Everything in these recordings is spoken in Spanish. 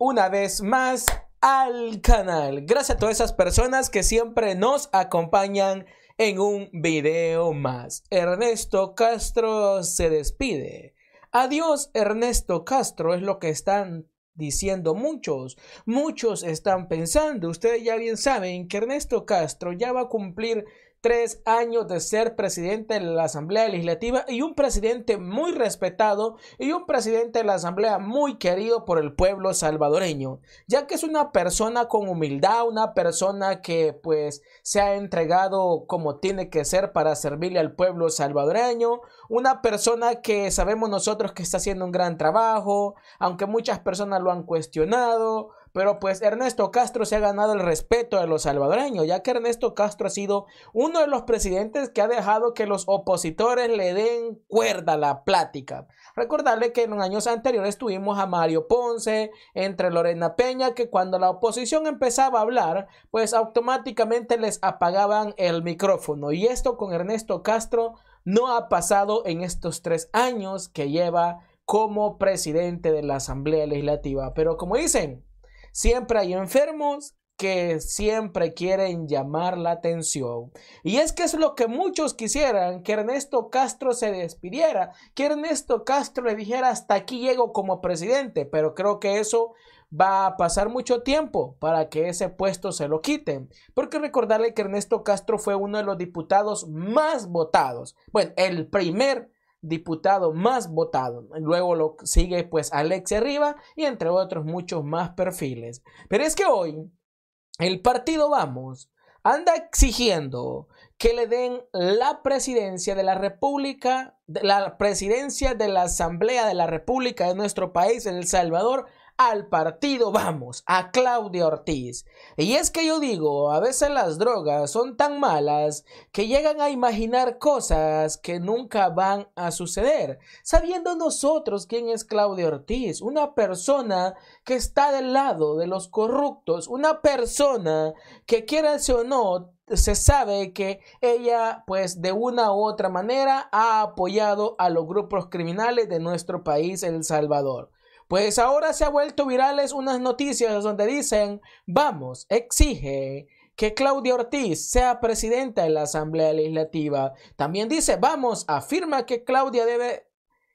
una vez más al canal. Gracias a todas esas personas que siempre nos acompañan en un video más. Ernesto Castro se despide. Adiós Ernesto Castro es lo que están diciendo muchos. Muchos están pensando, ustedes ya bien saben que Ernesto Castro ya va a cumplir tres años de ser presidente de la Asamblea Legislativa y un presidente muy respetado y un presidente de la Asamblea muy querido por el pueblo salvadoreño, ya que es una persona con humildad, una persona que pues se ha entregado como tiene que ser para servirle al pueblo salvadoreño, una persona que sabemos nosotros que está haciendo un gran trabajo, aunque muchas personas lo han cuestionado, pero pues Ernesto Castro se ha ganado el respeto de los salvadoreños, ya que Ernesto Castro ha sido uno de los presidentes que ha dejado que los opositores le den cuerda a la plática. Recordarle que en años anteriores tuvimos a Mario Ponce, entre Lorena Peña, que cuando la oposición empezaba a hablar, pues automáticamente les apagaban el micrófono. Y esto con Ernesto Castro no ha pasado en estos tres años que lleva como presidente de la Asamblea Legislativa. Pero como dicen, Siempre hay enfermos que siempre quieren llamar la atención. Y es que es lo que muchos quisieran, que Ernesto Castro se despidiera, que Ernesto Castro le dijera hasta aquí llego como presidente, pero creo que eso va a pasar mucho tiempo para que ese puesto se lo quiten. Porque recordarle que Ernesto Castro fue uno de los diputados más votados. Bueno, el primer diputado más votado. Luego lo sigue pues Alexia Arriba y entre otros muchos más perfiles. Pero es que hoy el partido Vamos anda exigiendo que le den la presidencia de la República, la presidencia de la Asamblea de la República de nuestro país, en El Salvador, al partido vamos, a Claudia Ortiz. Y es que yo digo, a veces las drogas son tan malas que llegan a imaginar cosas que nunca van a suceder, sabiendo nosotros quién es Claudia Ortiz, una persona que está del lado de los corruptos, una persona que quiera o no se sabe que ella, pues de una u otra manera, ha apoyado a los grupos criminales de nuestro país, El Salvador. Pues ahora se ha vuelto virales unas noticias donde dicen, vamos, exige que Claudia Ortiz sea presidenta de la Asamblea Legislativa. También dice, vamos, afirma que Claudia debe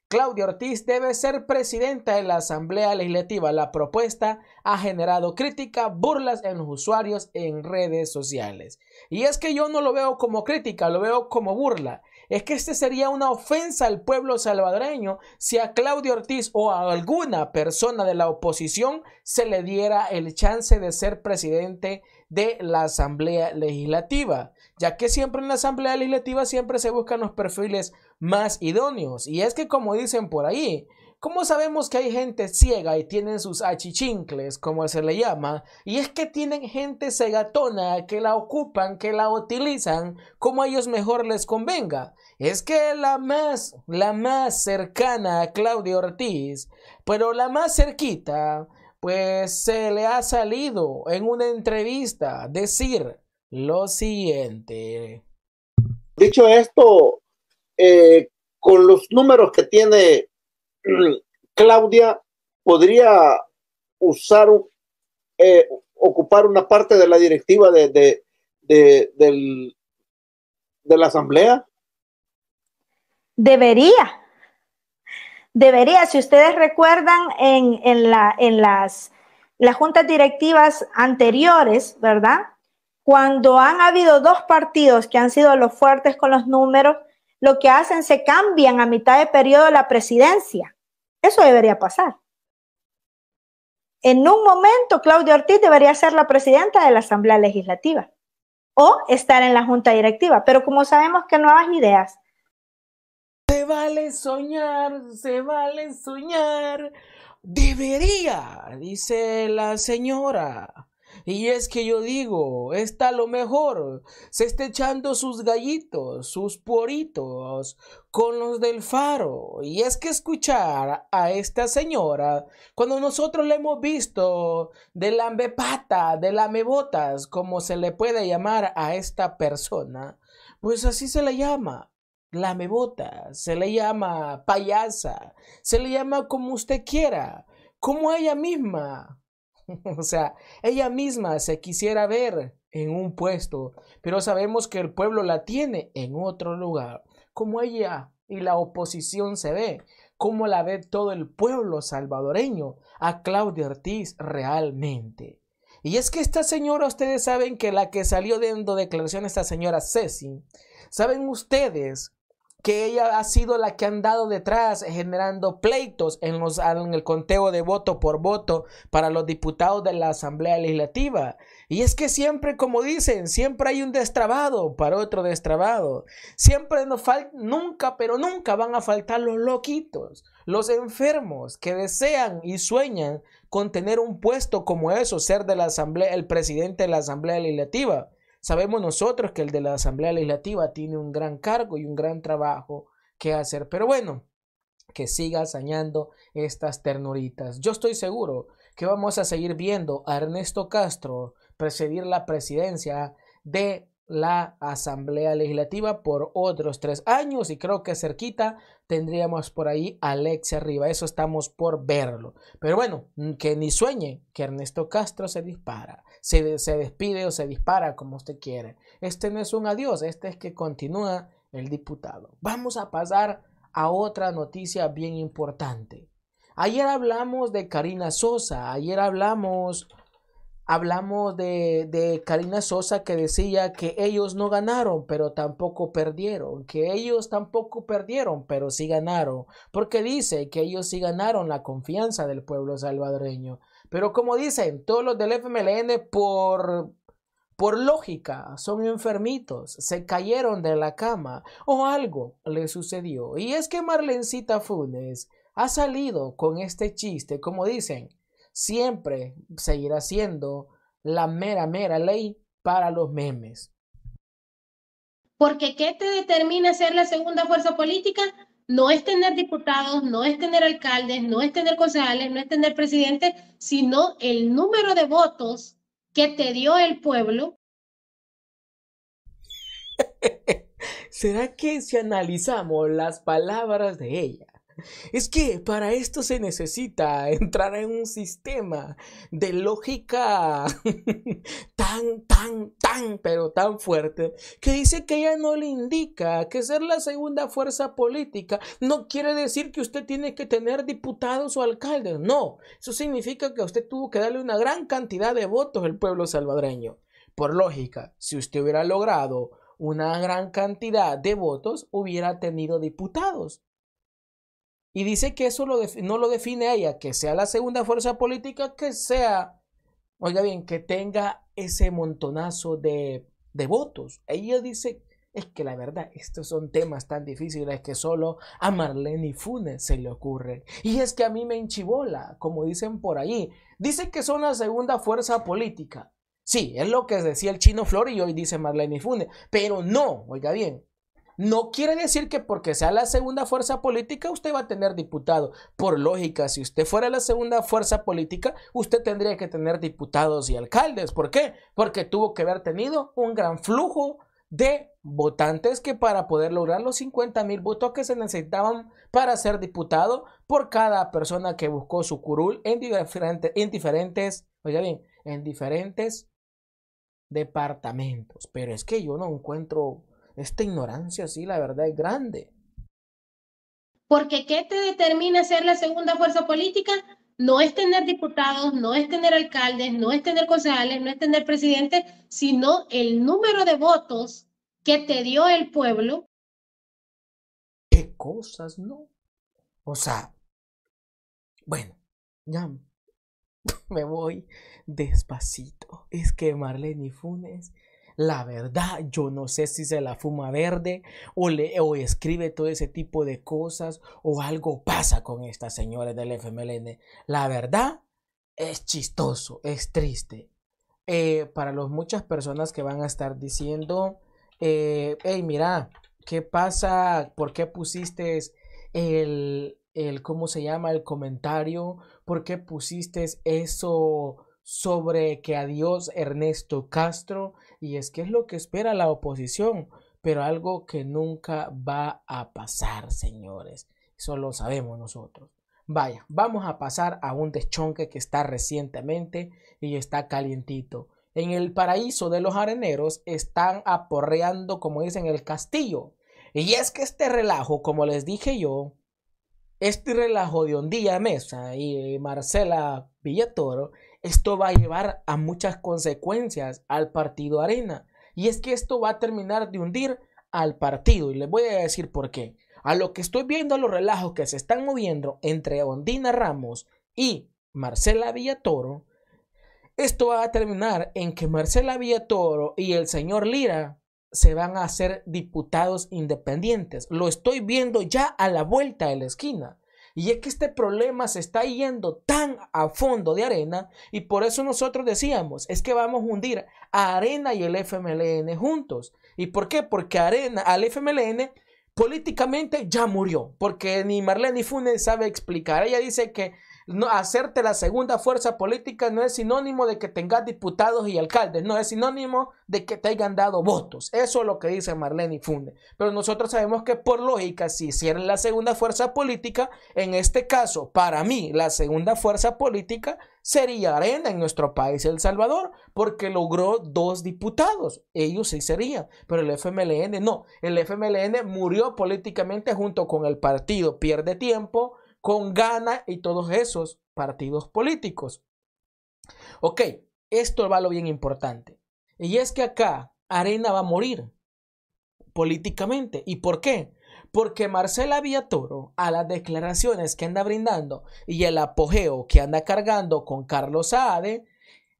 Claudia Ortiz debe ser presidenta de la Asamblea Legislativa. La propuesta ha generado crítica, burlas en los usuarios en redes sociales. Y es que yo no lo veo como crítica, lo veo como burla es que este sería una ofensa al pueblo salvadoreño si a Claudio Ortiz o a alguna persona de la oposición se le diera el chance de ser presidente de la Asamblea Legislativa, ya que siempre en la Asamblea Legislativa siempre se buscan los perfiles más idóneos. Y es que como dicen por ahí, ¿Cómo sabemos que hay gente ciega y tienen sus achichincles, como se le llama? Y es que tienen gente cegatona que la ocupan, que la utilizan como a ellos mejor les convenga. Es que la más, la más cercana a Claudio Ortiz, pero la más cerquita, pues se le ha salido en una entrevista decir lo siguiente. Dicho esto, eh, con los números que tiene Claudia podría usar, eh, ocupar una parte de la directiva de, de, del, de la asamblea? Debería. Debería, si ustedes recuerdan en, en, la, en las, juntas directivas anteriores, ¿verdad? Cuando han habido dos partidos que han sido los fuertes con los números, lo que hacen se cambian a mitad de periodo la presidencia. Eso debería pasar. En un momento, Claudia Ortiz debería ser la presidenta de la Asamblea Legislativa o estar en la Junta Directiva, pero como sabemos que nuevas ideas. Se vale soñar, se vale soñar. Debería, dice la señora. Y es que yo digo, está lo mejor. Se está echando sus gallitos, sus pueritos con los del faro. Y es que escuchar a esta señora, cuando nosotros la hemos visto de lambepata, de lamebotas, como se le puede llamar a esta persona, pues así se le llama, lamebota, se le llama payasa, se le llama como usted quiera, como ella misma, o sea, ella misma se quisiera ver en un puesto, pero sabemos que el pueblo la tiene en otro lugar, como ella y la oposición se ve, como la ve todo el pueblo salvadoreño a Claudia Ortiz realmente. Y es que esta señora, ustedes saben que la que salió dando declaración, esta señora Ceci, saben ustedes que ella ha sido la que han dado detrás generando pleitos en, los, en el conteo de voto por voto para los diputados de la Asamblea Legislativa. Y es que siempre, como dicen, siempre hay un destrabado para otro destrabado. Siempre nos falta, nunca, pero nunca van a faltar los loquitos, los enfermos que desean y sueñan con tener un puesto como eso, ser de la Asamblea, el presidente de la Asamblea Legislativa. Sabemos nosotros que el de la Asamblea Legislativa tiene un gran cargo y un gran trabajo que hacer, pero bueno, que siga sañando estas ternuritas. Yo estoy seguro que vamos a seguir viendo a Ernesto Castro presidir la presidencia de la Asamblea Legislativa por otros tres años y creo que cerquita tendríamos por ahí a Alexia Arriba. Eso estamos por verlo. Pero bueno, que ni sueñe que Ernesto Castro se dispara se, despide o se dispara como usted quiere. Este no es un adiós, este es que continúa el diputado. Vamos a pasar a otra noticia bien importante. Ayer hablamos de Karina Sosa, ayer hablamos, hablamos de, de, Karina Sosa que decía que ellos no ganaron, pero tampoco perdieron, que ellos tampoco perdieron, pero sí ganaron, porque dice que ellos sí ganaron la confianza del pueblo salvadoreño, pero como dicen, todos los del FMLN por, por lógica son enfermitos, se cayeron de la cama o algo le sucedió. Y es que Marlencita Funes ha salido con este chiste, como dicen, siempre seguirá siendo la mera, mera ley para los memes. Porque ¿qué te determina ser la segunda fuerza política? no es tener diputados, no es tener alcaldes, no es tener concejales, no es tener presidente, sino el número de votos que te dio el pueblo. ¿Será que si analizamos las palabras de ella, es que para esto se necesita entrar en un sistema de lógica tan, tan, tan, pero tan fuerte, que dice que ella no le indica que ser la segunda fuerza política no quiere decir que usted tiene que tener diputados o alcaldes. No, eso significa que usted tuvo que darle una gran cantidad de votos al pueblo salvadoreño. Por lógica, si usted hubiera logrado una gran cantidad de votos, hubiera tenido diputados. Y dice que eso no lo define ella, que sea la segunda fuerza política, que sea, oiga bien, que tenga ese montonazo de, votos. Ella dice, es que la verdad, estos son temas tan difíciles que solo a Marlene Funes se le ocurre. Y es que a mí me enchivola, como dicen por ahí. Dice que son la segunda fuerza política. Sí, es lo que decía el chino Flor y hoy dice Marlene Funes, pero no, oiga bien, no quiere decir que porque sea la segunda fuerza política usted va a tener diputado. Por lógica, si usted fuera la segunda fuerza política, usted tendría que tener diputados y alcaldes. ¿Por qué? Porque tuvo que haber tenido un gran flujo de votantes que para poder lograr los 50 mil votos que se necesitaban para ser diputado por cada persona que buscó su curul en, diferentes, en diferentes, oiga bien, en diferentes departamentos. Pero es que yo no encuentro esta ignorancia, sí, la verdad es grande. Porque ¿qué te determina ser la segunda fuerza política? No es tener diputados, no es tener alcaldes, no es tener concejales, no es tener presidentes, sino el número de votos que te dio el pueblo. ¿Qué cosas, no? O sea, bueno, ya me voy despacito. Es que Marlene Funes la verdad, yo no sé si se la fuma verde o, le, o escribe todo ese tipo de cosas o algo pasa con estas señoras del FMLN. La verdad es chistoso, es triste. Eh, para las muchas personas que van a estar diciendo, eh, hey, mira, ¿qué pasa? ¿Por qué pusiste el, el, ¿cómo se llama? El comentario. ¿Por qué pusiste eso sobre que adiós Ernesto Castro y es que es lo que espera la oposición, pero algo que nunca va a pasar, señores. Eso lo sabemos nosotros. Vaya, vamos a pasar a un deschonque que está recientemente y está calientito. En el paraíso de los areneros están aporreando, como dicen, el castillo. Y es que este relajo, como les dije yo, este relajo de Ondilla Mesa y Marcela Villatoro esto va a llevar a muchas consecuencias al partido Arena. Y es que esto va a terminar de hundir al partido. Y les voy a decir por qué. A lo que estoy viendo, a los relajos que se están moviendo entre Ondina Ramos y Marcela Villatoro, esto va a terminar en que Marcela Villatoro y el señor Lira se van a hacer diputados independientes. Lo estoy viendo ya a la vuelta de la esquina. Y es que este problema se está yendo tan a fondo de arena y por eso nosotros decíamos, es que vamos a hundir a Arena y el FMLN juntos. ¿Y por qué? Porque Arena, al FMLN políticamente ya murió, porque ni Marlene ni Funes sabe explicar. Ella dice que no, hacerte la segunda fuerza política no es sinónimo de que tengas diputados y alcaldes, no es sinónimo de que te hayan dado votos. Eso es lo que dice Marlene Funde. Pero nosotros sabemos que por lógica, si hicieran la segunda fuerza política, en este caso, para mí, la segunda fuerza política sería Arena en nuestro país, El Salvador, porque logró dos diputados. Ellos sí serían, pero el FMLN no. El FMLN murió políticamente junto con el partido, pierde tiempo con Gana y todos esos partidos políticos. Ok, esto va lo bien importante. Y es que acá Arena va a morir políticamente. ¿Y por qué? Porque Marcela Toro a las declaraciones que anda brindando y el apogeo que anda cargando con Carlos Saade,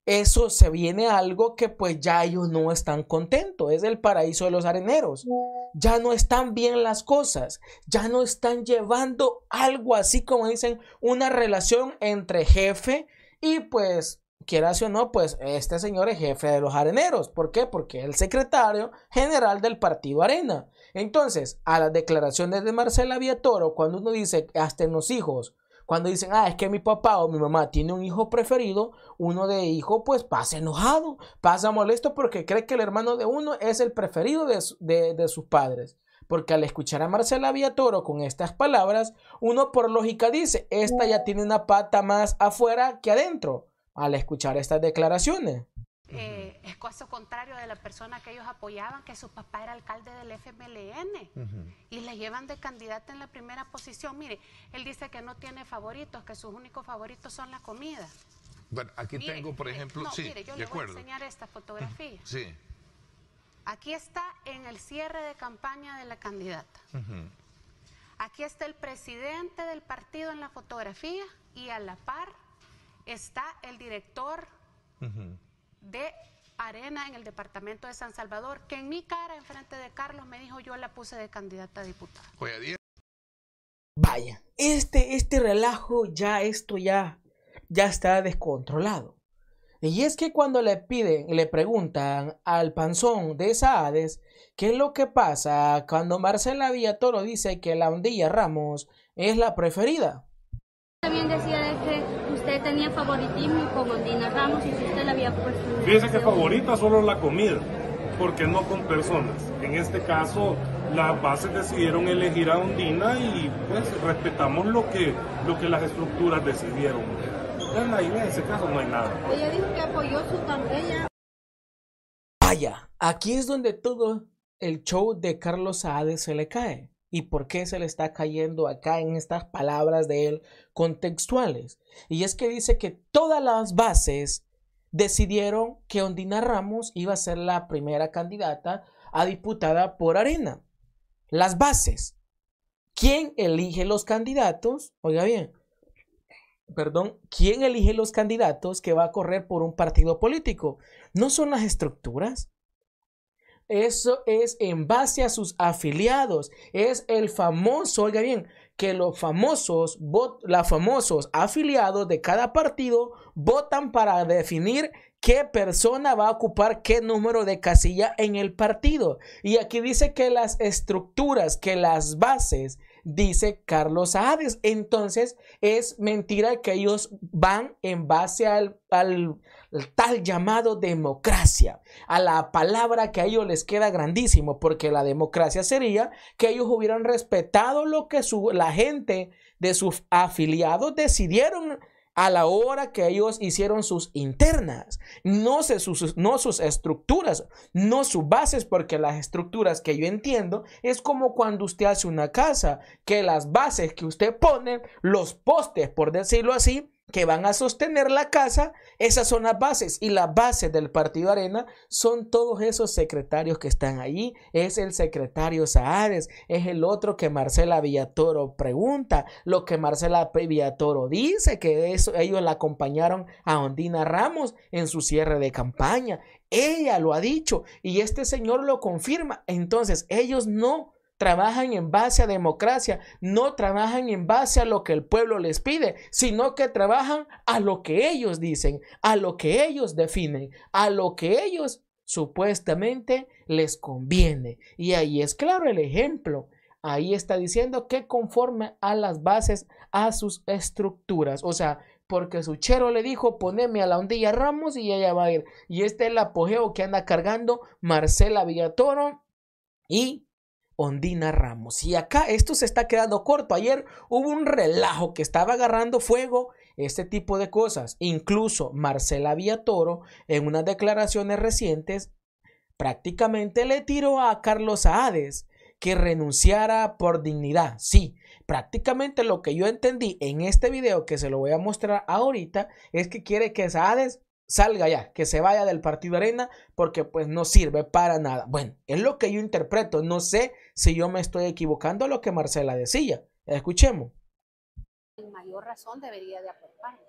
eso se viene algo que pues ya ellos no están contentos, es el paraíso de los areneros. Ya no están bien las cosas, ya no están llevando algo así como dicen, una relación entre jefe y pues, quieras o no, pues este señor es jefe de los areneros. ¿Por qué? Porque es el secretario general del partido Arena. Entonces, a las declaraciones de Marcela Viatoro, cuando uno dice hasta en los hijos, cuando dicen, ah, es que mi papá o mi mamá tiene un hijo preferido, uno de hijo pues pasa enojado, pasa molesto porque cree que el hermano de uno es el preferido de, sus padres. Porque al escuchar a Marcela Villatoro con estas palabras, uno por lógica dice, esta ya tiene una pata más afuera que adentro, al escuchar estas declaraciones. Eh, es caso contrario de la persona que ellos apoyaban, que su papá era alcalde del FMLN y le llevan de candidata en la primera posición. Mire, él dice que no tiene favoritos, que sus únicos favoritos son la comida. Bueno, aquí tengo, por eh, ejemplo, sí, mire, yo le voy a enseñar esta fotografía. Sí. Aquí está en el cierre de campaña de la candidata. Aquí está el presidente del partido en la fotografía y a la par está el director de arena en el departamento de San Salvador, que en mi cara, enfrente de Carlos, me dijo yo la puse de candidata a diputada. Vaya, este, este relajo ya, esto ya, ya está descontrolado. Y es que cuando le piden, le preguntan al panzón de Saades qué es lo que pasa cuando Marcela Villatoro dice que la Hondilla Ramos es la preferida. También decía que usted tenía favoritismo con Ondina Ramos y si usted la había puesto. Fíjese que favorita solo la comida, porque no con personas. En este caso, las bases decidieron elegir a Ondina y pues respetamos lo que, lo que las estructuras decidieron. En ese caso no hay nada. Ella dijo que apoyó su campaña. Vaya, aquí es donde todo el show de Carlos Saade se le cae. ¿Y por qué se le está cayendo acá en estas palabras de él contextuales? Y es que dice que todas las bases decidieron que Ondina Ramos iba a ser la primera candidata a diputada por Arena. Las bases. ¿Quién elige los candidatos? Oiga bien, perdón, ¿quién elige los candidatos que va a correr por un partido político? No son las estructuras, eso es en base a sus afiliados. Es el famoso, oiga bien, que los famosos, los famosos afiliados de cada partido votan para definir qué persona va a ocupar qué número de casilla en el partido. Y aquí dice que las estructuras, que las bases, dice Carlos Hades. Entonces es mentira que ellos van en base al, tal llamado democracia, a la palabra que a ellos les queda grandísimo, porque la democracia sería que ellos hubieran respetado lo que la gente de sus afiliados decidieron a la hora que ellos hicieron sus internas, no, sus, no sus estructuras, no sus bases, porque las estructuras que yo entiendo es como cuando usted hace una casa, que las bases que usted pone, los postes, por decirlo así, que van a sostener la casa, esas son las bases. Y las bases del Partido Arena son todos esos secretarios que están ahí, Es el secretario Saades, es el otro que Marcela Villatoro pregunta, lo que Marcela Villatoro dice, que ellos la acompañaron a Ondina Ramos en su cierre de campaña. Ella lo ha dicho y este señor lo confirma. Entonces, ellos no trabajan en base a democracia, no trabajan en base a lo que el pueblo les pide, sino que trabajan a lo que ellos dicen, a lo que ellos definen, a lo que ellos supuestamente les conviene. Y ahí es claro el ejemplo. Ahí está diciendo que conforme a las bases, a sus estructuras. O sea, porque su chero le dijo, poneme a la ondilla Ramos y ella va a ir. Y este es el apogeo que anda cargando Marcela Villatoro y Ondina Ramos. Y acá esto se está quedando corto. Ayer hubo un relajo que estaba agarrando fuego, este tipo de cosas. Incluso Marcela Toro en unas declaraciones recientes, prácticamente le tiró a Carlos Saades que renunciara por dignidad. Sí, prácticamente lo que yo entendí en este video que se lo voy a mostrar ahorita es que quiere que Saades salga ya, que se vaya del partido arena porque pues no sirve para nada. Bueno, es lo que yo interpreto, no sé si yo me estoy equivocando a lo que Marcela decía. Escuchemos. En mayor razón debería de aportarnos.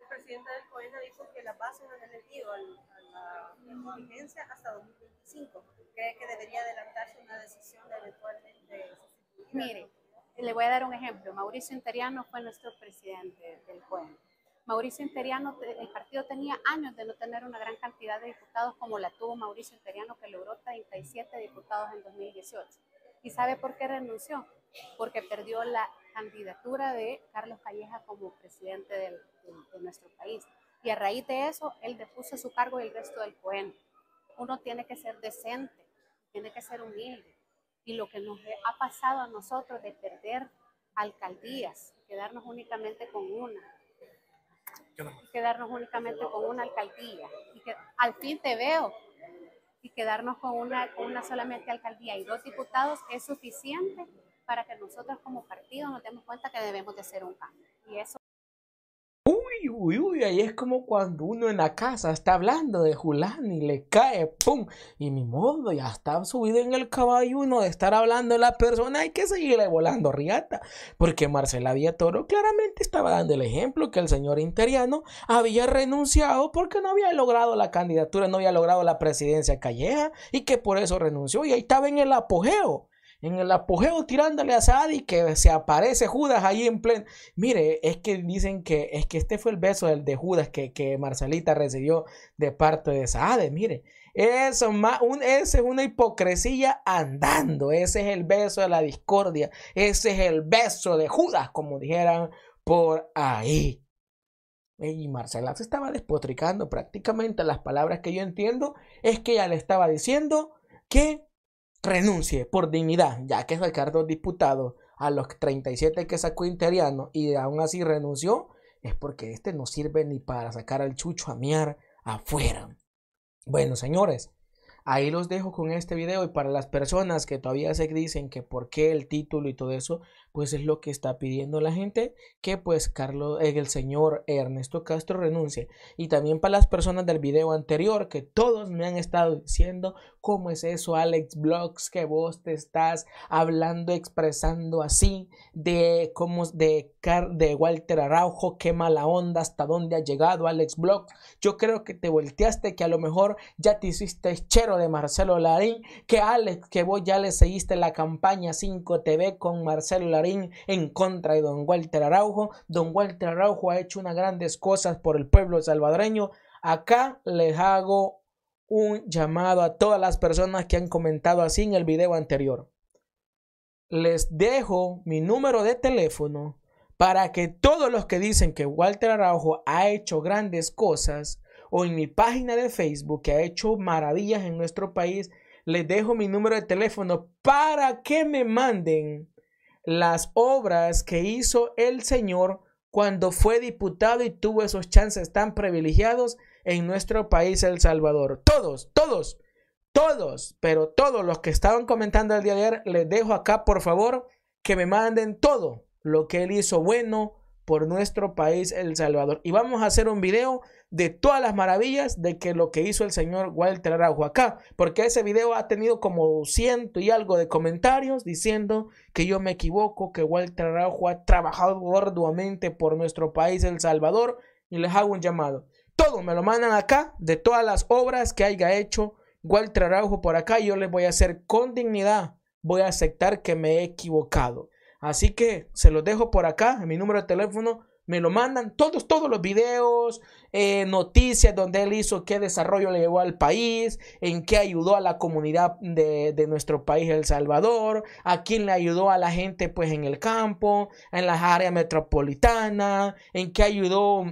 el presidente del COENA dijo que las bases han elegido a la vigencia hasta 2025. ¿Cree que debería adelantarse una decisión eventualmente? Mire, le voy a dar un ejemplo. Mauricio Interiano fue nuestro presidente del COENA Mauricio Interiano, el partido tenía años de no tener una gran cantidad de diputados como la tuvo Mauricio Interiano, que logró 37 diputados en 2018. ¿Y sabe por qué renunció? Porque perdió la candidatura de Carlos Calleja como presidente de, nuestro país. Y a raíz de eso, él depuso su cargo y el resto del poema. Uno tiene que ser decente, tiene que ser humilde. Y lo que nos ha pasado a nosotros de perder alcaldías, quedarnos únicamente con una, quedarnos únicamente con una alcaldía y que al fin te veo y quedarnos con una, una solamente alcaldía y dos diputados es suficiente para que nosotros como partido nos demos cuenta que debemos de hacer un cambio. Y eso y uy, ahí es como cuando uno en la casa está hablando de Julán y le cae, ¡pum! Y mi modo, ya está subido en el caballo uno de estar hablando de la persona, hay que seguirle volando riata, porque Marcela Villatoro claramente estaba dando el ejemplo que el señor Interiano había renunciado porque no había logrado la candidatura, no había logrado la presidencia Calleja y que por eso renunció y ahí estaba en el apogeo en el apogeo tirándole a Saad y que se aparece Judas ahí en pleno. Mire, es que dicen que es que este fue el beso del de Judas que, que Marcelita recibió de parte de Saad. Mire, eso un, es una hipocresía andando. Ese es el beso de la discordia. Ese es el beso de Judas, como dijeran por ahí. Y Marcela se estaba despotricando prácticamente las palabras que yo entiendo. Es que ella le estaba diciendo que renuncie por dignidad, ya que sacar dos diputados a los 37 que sacó Interiano y aún así renunció, es porque este no sirve ni para sacar al chucho a miar afuera. Bueno, señores, ahí los dejo con este video y para las personas que todavía se dicen que por qué el título y todo eso, pues es lo que está pidiendo la gente, que pues Carlos, eh, el señor Ernesto Castro renuncie. Y también para las personas del video anterior, que todos me han estado diciendo, ¿cómo es eso, Alex Blocks que vos te estás hablando, expresando así de cómo de, de Walter Araujo, qué mala onda, hasta dónde ha llegado Alex Blocks, Yo creo que te volteaste, que a lo mejor ya te hiciste chero de Marcelo Larín, que Alex, que vos ya le seguiste la campaña 5TV con Marcelo Larín en contra de don Walter Araujo. Don Walter Araujo ha hecho unas grandes cosas por el pueblo salvadoreño. Acá les hago un llamado a todas las personas que han comentado así en el video anterior. Les dejo mi número de teléfono para que todos los que dicen que Walter Araujo ha hecho grandes cosas o en mi página de Facebook que ha hecho maravillas en nuestro país, les dejo mi número de teléfono para que me manden las obras que hizo el Señor cuando fue diputado y tuvo esos chances tan privilegiados en nuestro país, El Salvador. Todos, todos, todos, pero todos los que estaban comentando el día de ayer, les dejo acá, por favor, que me manden todo lo que él hizo bueno por nuestro país, El Salvador. Y vamos a hacer un video de todas las maravillas de que lo que hizo el señor Walter Araujo acá, porque ese video ha tenido como ciento y algo de comentarios diciendo que yo me equivoco, que Walter Araujo ha trabajado arduamente por nuestro país El Salvador y les hago un llamado. Todo me lo mandan acá de todas las obras que haya hecho Walter Araujo por acá, yo les voy a hacer con dignidad, voy a aceptar que me he equivocado. Así que se los dejo por acá, en mi número de teléfono me lo mandan todos, todos los videos, eh, noticias donde él hizo, qué desarrollo le llevó al país, en qué ayudó a la comunidad de, nuestro país, El Salvador, a quién le ayudó a la gente pues en el campo, en las áreas metropolitanas, en qué ayudó,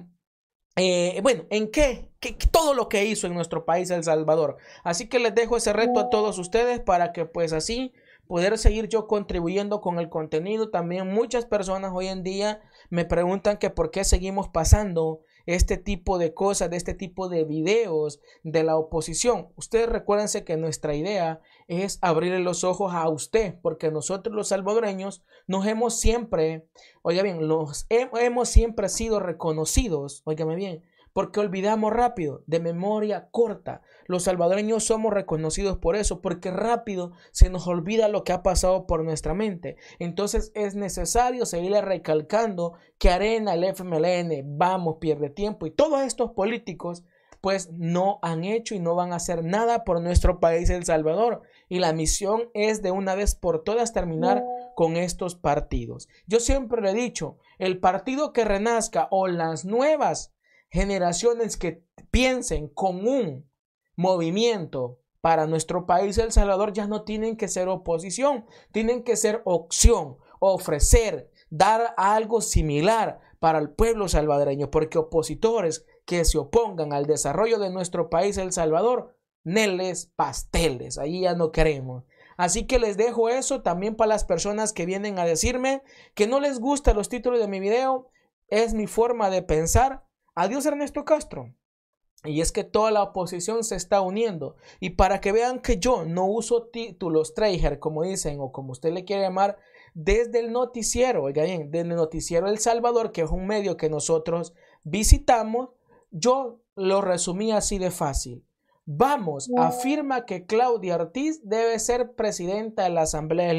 eh, bueno, en qué, qué, todo lo que hizo en nuestro país, El Salvador. Así que les dejo ese reto a todos ustedes para que pues así poder seguir yo contribuyendo con el contenido. También muchas personas hoy en día me preguntan que por qué seguimos pasando este tipo de cosas, de este tipo de videos de la oposición. Ustedes recuérdense que nuestra idea es abrirle los ojos a usted, porque nosotros los salvadoreños nos hemos siempre, oiga bien, nos hemos siempre sido reconocidos, oigame bien, porque olvidamos rápido, de memoria corta. Los salvadoreños somos reconocidos por eso, porque rápido se nos olvida lo que ha pasado por nuestra mente. Entonces es necesario seguirle recalcando que Arena, el FMLN, vamos, pierde tiempo y todos estos políticos pues no han hecho y no van a hacer nada por nuestro país El Salvador. Y la misión es de una vez por todas terminar con estos partidos. Yo siempre le he dicho, el partido que renazca o las nuevas generaciones que piensen con un movimiento para nuestro país, El Salvador, ya no tienen que ser oposición, tienen que ser opción, ofrecer, dar algo similar para el pueblo salvadoreño, porque opositores que se opongan al desarrollo de nuestro país, El Salvador, neles, pasteles, ahí ya no queremos. Así que les dejo eso también para las personas que vienen a decirme que no les gustan los títulos de mi video, es mi forma de pensar, Adiós Ernesto Castro. Y es que toda la oposición se está uniendo. Y para que vean que yo no uso títulos Trager, como dicen, o como usted le quiere llamar, desde el noticiero, oiga bien, desde el noticiero El Salvador, que es un medio que nosotros visitamos, yo lo resumí así de fácil. Vamos, afirma que Claudia Ortiz debe ser presidenta de la Asamblea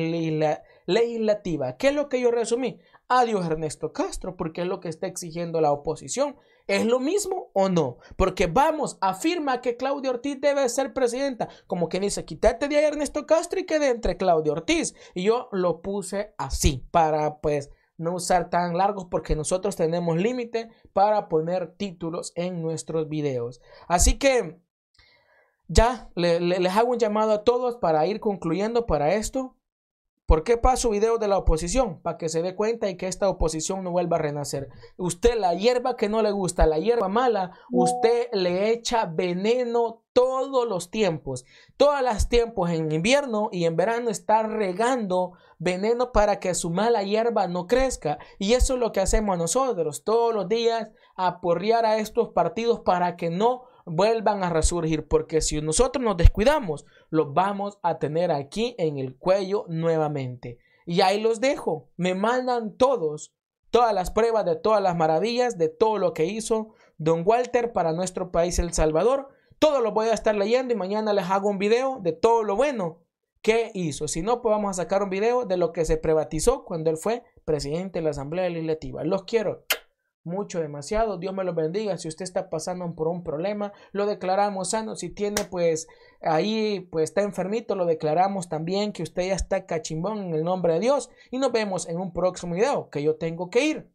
Legislativa. ¿Qué es lo que yo resumí? Adiós Ernesto Castro, porque es lo que está exigiendo la oposición. ¿Es lo mismo o no? Porque vamos, afirma que Claudia Ortiz debe ser presidenta. Como quien dice, quítate de ahí Ernesto Castro y quede entre Claudia Ortiz. Y yo lo puse así para pues no usar tan largos porque nosotros tenemos límite para poner títulos en nuestros videos. Así que ya les hago un llamado a todos para ir concluyendo para esto. ¿Por qué paso videos de la oposición? Para que se dé cuenta y que esta oposición no vuelva a renacer. Usted la hierba que no le gusta, la hierba mala, usted le echa veneno todos los tiempos. Todos los tiempos en invierno y en verano está regando veneno para que su mala hierba no crezca. Y eso es lo que hacemos nosotros todos los días, aporrear a estos partidos para que no vuelvan a resurgir, porque si nosotros nos descuidamos, los vamos a tener aquí en el cuello nuevamente. Y ahí los dejo. Me mandan todos, todas las pruebas de todas las maravillas, de todo lo que hizo don Walter para nuestro país El Salvador. Todo lo voy a estar leyendo y mañana les hago un video de todo lo bueno que hizo. Si no, pues vamos a sacar un video de lo que se privatizó cuando él fue presidente de la Asamblea Legislativa. Los quiero mucho, demasiado. Dios me lo bendiga. Si usted está pasando por un problema, lo declaramos sano. Si tiene, pues, ahí, pues, está enfermito, lo declaramos también que usted ya está cachimbón en el nombre de Dios. Y nos vemos en un próximo video que yo tengo que ir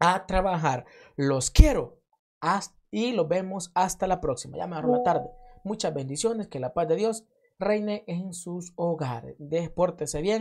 a trabajar. Los quiero. y los vemos hasta la próxima. Ya me la tarde. Muchas bendiciones. Que la paz de Dios reine en sus hogares. se bien.